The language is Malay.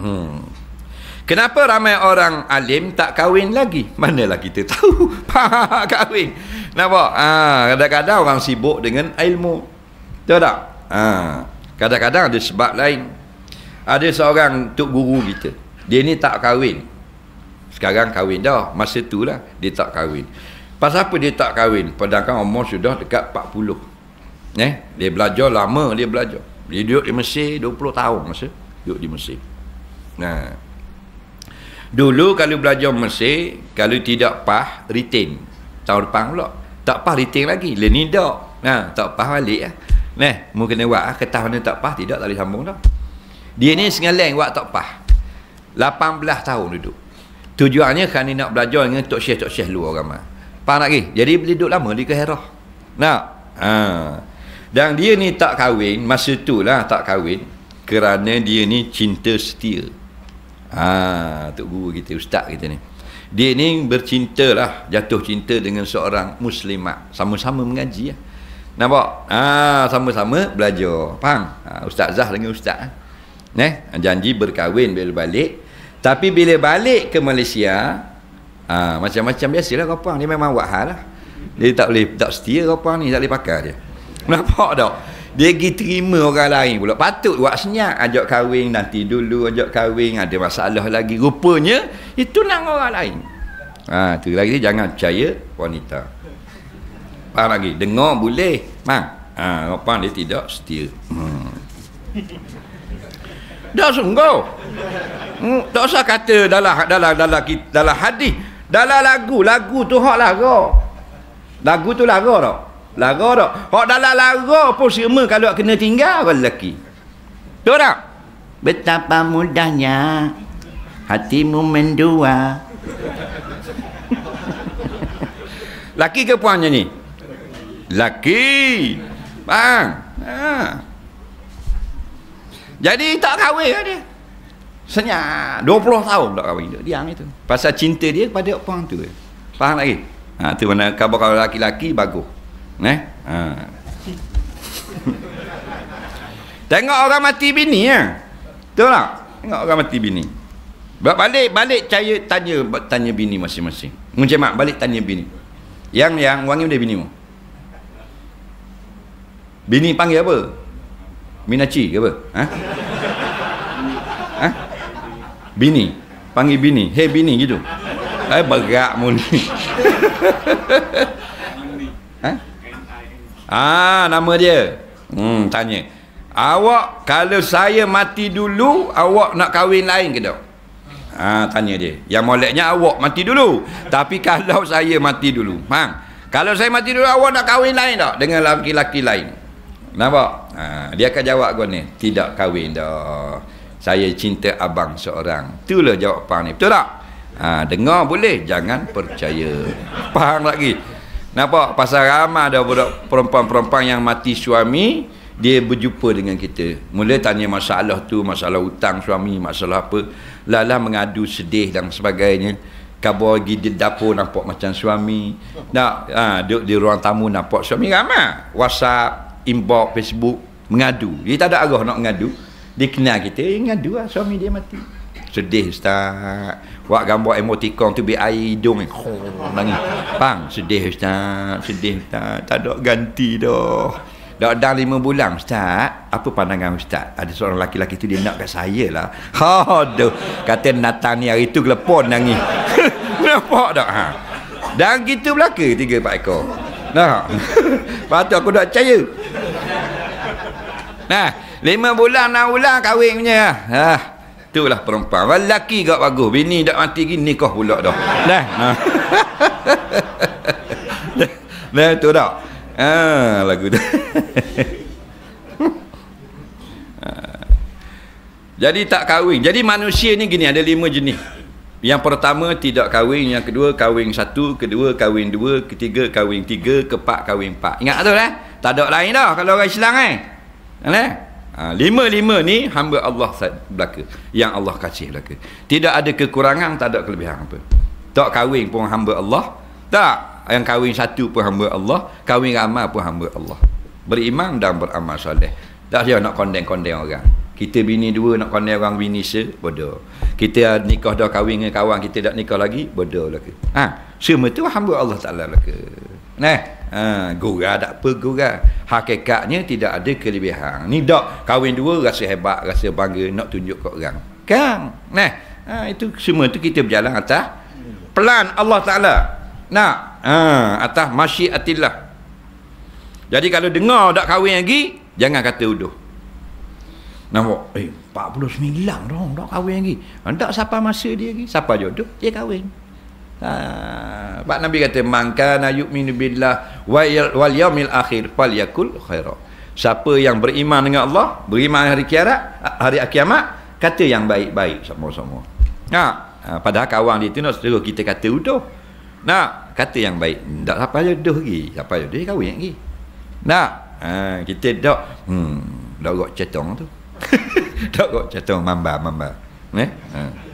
Hmm. Kenapa ramai orang alim tak kahwin lagi? Manalah kita tahu. kahwin. Nampak? Ha, ah, kadang-kadang orang sibuk dengan ilmu. Tahu tak? Ha, kadang-kadang ada sebab lain. Ada seorang tok guru kita. Dia ni tak kahwin. Sekarang kahwin dah. Masa tu lah dia tak kahwin. Pas apa dia tak kahwin? Padahal umur sudah dekat 40. Eh? Dia belajar lama dia belajar. Dia duduk di Mesir 20 tahun masa duduk di Mesir. Nah. Dulu kalau belajar Mesir, kalau tidak pah, retain. Tahun depan pula. Tak pah, retain lagi. Lenidak. Nah, tak pah balik. Ya. Nah, mu kena buat. Ah, Ketah mana tak pah, tidak. Tak boleh sambung dah. Dia ni sengalain buat tak pah. 18 tahun duduk. Tujuannya kan nak belajar dengan Tok Syekh-Tok Syekh luar ramah. Pah nak pergi. Jadi boleh duduk lama di Keherah. Nak? Ha. Dan dia ni tak kahwin. Masa tu lah tak kahwin. Kerana dia ni cinta setia. Haa, Tok Guru kita, Ustaz kita ni. Dia ni bercinta lah, jatuh cinta dengan seorang Muslimah. Sama-sama mengaji lah. Nampak? Haa, sama-sama belajar. Faham? Ha, Ustaz Zah dengan Ustaz. Ha. Neh, ha, janji berkahwin bila balik. Tapi bila balik ke Malaysia, ha, macam-macam biasalah kau pang, Dia memang buat hal lah. Dia tak boleh, tak setia kau pang ni, tak boleh pakai dia. Nampak tak? dia pergi terima orang lain pula patut buat senyap ajak kahwin nanti dulu ajak kahwin ada masalah lagi rupanya itu nak orang lain ha, tu lagi jangan percaya wanita faham lagi dengar boleh mak. ha, rupanya dia tidak setia hmm. dah sungguh hmm, tak usah kata dalam dalam dalam dalam, dalam hadis dalam lagu lagu tu hak lah kau lagu tu lah kau tak Lara tak? Kalau dalam lara pun sirma kalau kena tinggal orang lelaki. Betul tak? Betapa mudahnya hatimu mendua. Laki ke puan ni? Laki. Bang. Ha. Jadi tak kahwin lah dia. Senyap. 20 tahun tak kahwin dia. Diam itu. Pasal cinta dia kepada puan tu. Faham lagi? Ha, tu mana kabar kalau laki-laki bagus. Ne? Ha. Tengok orang mati bini ya. Betul tak? Tengok orang mati bini. Balik balik cahaya tanya tanya bini masing-masing. Mujemak balik tanya bini. Yang yang wangi dia bini mu. Bini panggil apa? Minachi ke apa? Ha? ha? Bini. Panggil bini. Hei bini gitu. Eh berak mu Ah nama dia. Hmm tanya. Awak kalau saya mati dulu awak nak kahwin lain ke tak? Ah tanya dia. Yang moleknya awak mati dulu. Tapi kalau saya mati dulu, faham? Kalau saya mati dulu awak nak kahwin lain tak dengan laki-laki lain? Nampak? Ah dia akan jawab gua ni, tidak kahwin dah. Saya cinta abang seorang. Itulah jawapan ni. Betul tak? Ah dengar boleh, jangan percaya. Faham lagi? Nampak pasal ramai ada budak perempuan-perempuan yang mati suami dia berjumpa dengan kita mula tanya masalah tu masalah hutang suami masalah apa lala mengadu sedih dan sebagainya kabur pergi di dapur nampak macam suami nak ha, duduk di ruang tamu nampak suami ramai whatsapp inbox facebook mengadu dia tak ada arah nak mengadu dia kenal kita dia mengadu lah suami dia mati Sedih ustaz. Buat gambar emotikon tu biar air hidung eh. nangis. Bang, sedih ustaz. Sedih ustaz. Tak ada ganti dah. Dah dah lima bulan ustaz. Apa pandangan ustaz? Ada seorang laki-laki tu dia nak kat saya lah. Ha, aduh. Kata Nathan ni hari tu gelepon nangis. Nampak tak? Ha. Dan gitu belaka tiga empat ekor. Nah. Lepas tu aku tak percaya. Nah, lima bulan, enam bulan kahwin punya. Ha. Ah itulah perempuan lelaki gak bagus bini dak mati gini nikah pula dah dah dah tu dah, ah lagu tu ha. jadi tak kahwin jadi manusia ni gini ada lima jenis yang pertama tidak kahwin yang kedua kahwin satu kedua kahwin dua ketiga kahwin tiga keempat kahwin empat ingat tu lah eh? tak ada lain dah kalau orang Islam eh? kan eh? Eh? Ha, lima-lima ni hamba Allah belaka. Yang Allah kasih belaka. Tidak ada kekurangan, tak ada kelebihan apa. Tak kahwin pun hamba Allah. Tak. Yang kahwin satu pun hamba Allah. Kahwin ramai pun hamba Allah. Beriman dan beramal soleh. Tak siapa nak kondeng-kondeng orang kita bini dua nak kena orang bini se bodoh kita nikah dah kahwin dengan kawan kita tak nikah lagi bodoh lah ke ha semua tu hamba Allah Taala lah ke nah ha gurah tak apa gurah hakikatnya tidak ada kelebihan ni dak kahwin dua rasa hebat rasa bangga nak tunjuk kat orang kan nah ha itu semua tu kita berjalan atas pelan Allah Taala nak ha atas masyiatillah jadi kalau dengar tak kahwin lagi jangan kata uduh Nampak Eh 49 dah orang Dah kahwin lagi ah, Tak siapa masa dia lagi Siapa jodoh Dia kahwin ha. Ah, Pak Nabi kata Mangkan ayuk minu billah Wal yamil akhir Fal yakul khaira Siapa yang beriman dengan Allah Beriman hari kiamat Hari kiamat Kata yang baik-baik Semua-semua Nah, ha. Padahal kawan dia tu Nak seterusnya kita kata Udah Nah, Kata yang baik Tak siapa jodoh lagi Siapa jodoh Dia kahwin lagi Nak ah, Kita tak Hmm Dah rot cetong tu Tak kok, cakap mamba, mamba. Eh? Ha.